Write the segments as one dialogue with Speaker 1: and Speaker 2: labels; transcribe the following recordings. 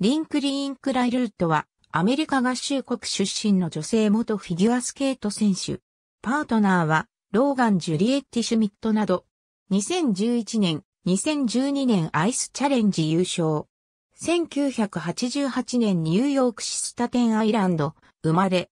Speaker 1: リン
Speaker 2: クリーン・クライルートは、アメリカ合衆国出身の女性元フィギュアスケート選手。パートナーは、ローガン・ジュリエッティ・シュミットなど、2011年、2012年アイスチャレンジ優勝。1988年ニューヨークシスタテンアイランド、生まれ。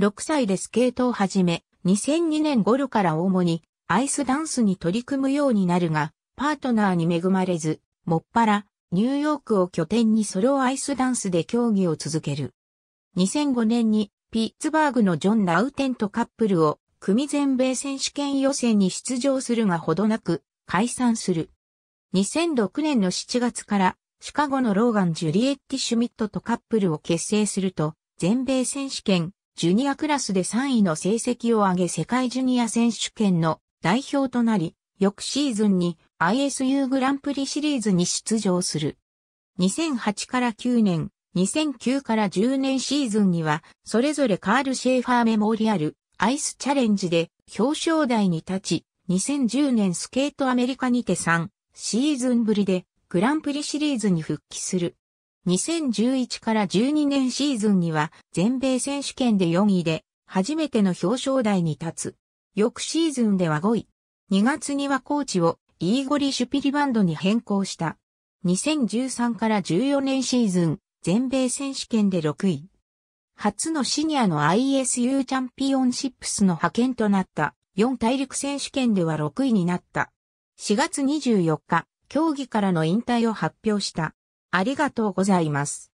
Speaker 2: 6歳でスケートを始め、2002年頃から主にアイスダンスに取り組むようになるが、パートナーに恵まれず、もっぱらニューヨークを拠点にソロアイスダンスで競技を続ける。2005年にピッツバーグのジョン・ラウテンとカップルを組全米選手権予選に出場するがほどなく解散する。2006年の7月からシカゴのローガン・ジュリエッティ・シュミットとカップルを結成すると全米選手権ジュニアクラスで3位の成績を上げ世界ジュニア選手権の代表となり、翌シーズンに ISU グランプリシリーズに出場する。2008から9年、2009から10年シーズンには、それぞれカール・シェーファーメモリアル、アイスチャレンジで表彰台に立ち、2010年スケートアメリカにて3シーズンぶりでグランプリシリーズに復帰する。2011から12年シーズンには全米選手権で4位で初めての表彰台に立つ。翌シーズンでは5位。2月にはコーチをイーゴリ・シュピリバンドに変更した。2013から14年シーズン、全米選手権で6位。初のシニアの ISU チャンピオンシップスの派遣となった、4大陸選手権では6位になった。4月24日、競技からの引退を発表した。ありがとうございます。